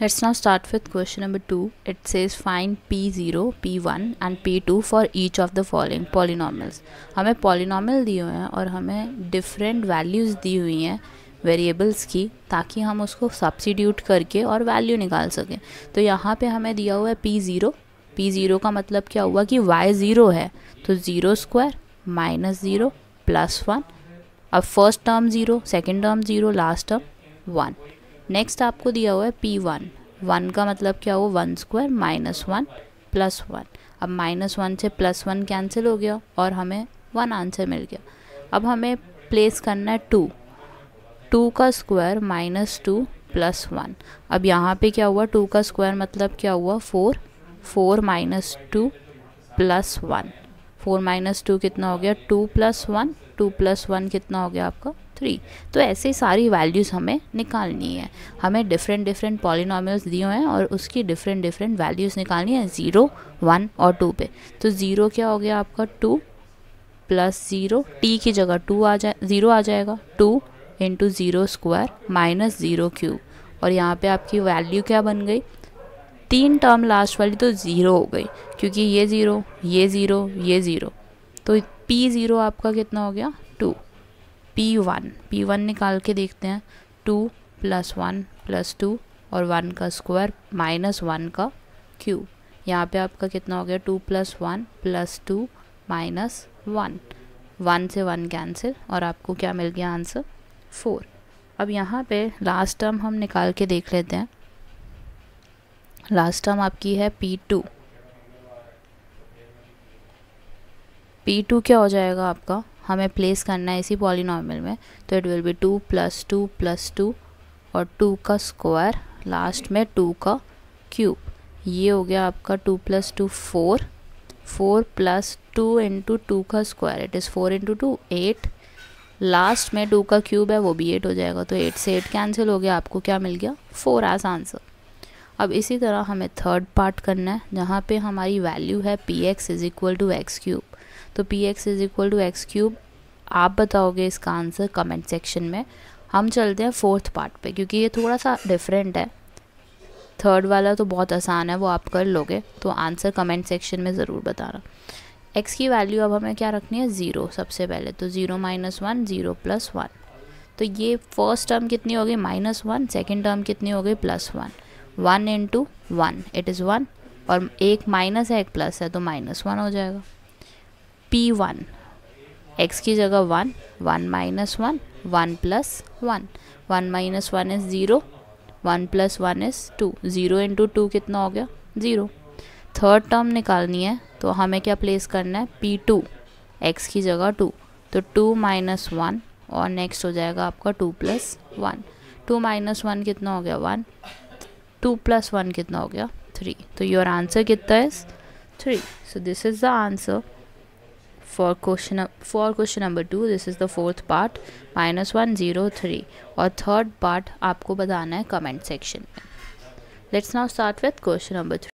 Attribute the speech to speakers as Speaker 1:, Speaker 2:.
Speaker 1: Let's now start with question number 2. It says find p0, p1 and p2 for each of the following polynomials. हमें polynomial दिए हुए हैं और हमें different values दी हुई हैं वेरिएबल्स की ताकि हम उसको सब्सिट्यूट करके और वैल्यू निकाल सकें तो यहाँ पे हमें दिया हुआ है पी ज़ीरो पी ज़ीरो का मतलब क्या हुआ कि वाई ज़ीरो है तो zero square minus zero plus one अब first term zero second term zero last term one next आपको दिया हुआ है पी वन वन का मतलब क्या हुआ one square minus one plus one अब माइनस वन से प्लस वन कैंसिल हो गया और हमें वन आंसर मिल गया अब हमें प्लेस करना है टू टू का square minus two plus one अब यहाँ पे क्या हुआ टू का स्क्वायर मतलब क्या हुआ four four minus two plus one four minus two कितना हो गया two plus one two plus one कितना हो गया आपका थ्री तो ऐसे सारी वैल्यूज़ हमें निकालनी है हमें डिफरेंट डिफरेंट पॉलिनॉमल्स दिए हैं और उसकी डिफरेंट डिफरेंट वैल्यूज़ निकालनी है ज़ीरो वन और टू पे तो ज़ीरो क्या हो गया आपका टू प्लस ज़ीरो टी की जगह टू आ जाए ज़ीरो आ जाएगा two into zero square minus zero cube और यहाँ पे आपकी वैल्यू क्या बन गई तीन टर्म लास्ट वाली तो ज़ीरो हो गई क्योंकि ये ज़ीरो ये ज़ीरो ये ज़ीरो तो पी ज़ीरो आपका कितना हो गया पी वन पी वन निकाल के देखते हैं two plus one plus two और वन का स्क्वायर माइनस वन का क्यूब यहाँ पे आपका कितना हो गया two plus one plus two minus one one से वन कैंसिल और आपको क्या मिल गया आंसर फोर अब यहाँ पे लास्ट टर्म हम निकाल के देख लेते हैं लास्ट टर्म आपकी है पी टू पी टू क्या हो जाएगा आपका हमें प्लेस करना है इसी पॉलिनॉमियल में तो it will be two plus two plus two और टू का स्क्वायर लास्ट में टू का क्यूब ये हो गया आपका two plus two four four plus two into two का square it is four into two eight last में टू का क्यूब है वो भी एट हो जाएगा तो एट से एट कैंसिल हो गया आपको क्या मिल गया फोर एज आंसर अब इसी तरह हमें थर्ड पार्ट करना है जहाँ पे हमारी वैल्यू है P X is equal to X cube तो P X is equal to X cube आप बताओगे इसका आंसर कमेंट सेक्शन में हम चलते हैं फोर्थ पार्ट पे क्योंकि ये थोड़ा सा डिफरेंट है थर्ड वाला तो बहुत आसान है वो आप कर लोगे तो आंसर कमेंट सेक्शन में ज़रूर बताना एक्स की वैल्यू अब हमें क्या रखनी है ज़ीरो सबसे पहले तो zero minus one zero plus one तो ये फर्स्ट टर्म कितनी हो गई माइनस वन सेकेंड टर्म कितनी हो गई plus one one into one it is one और एक माइनस है एक प्लस है तो माइनस वन हो जाएगा पी वन एक्स की जगह one one minus one one plus one one minus one is zero one plus one is two zero into two कितना हो गया ज़ीरो थर्ड टर्म निकालनी है तो हमें क्या प्लेस करना है पी टू एक्स की जगह टू तो टू माइनस वन और नेक्स्ट हो जाएगा आपका two plus one two minus one कितना हो गया वन टू प्लस वन कितना हो गया थ्री तो योर आंसर कितना is three so this is the answer for question for question number two this is the fourth part minus one zero three और third part आपको बताना है comment section में let's now start with question number three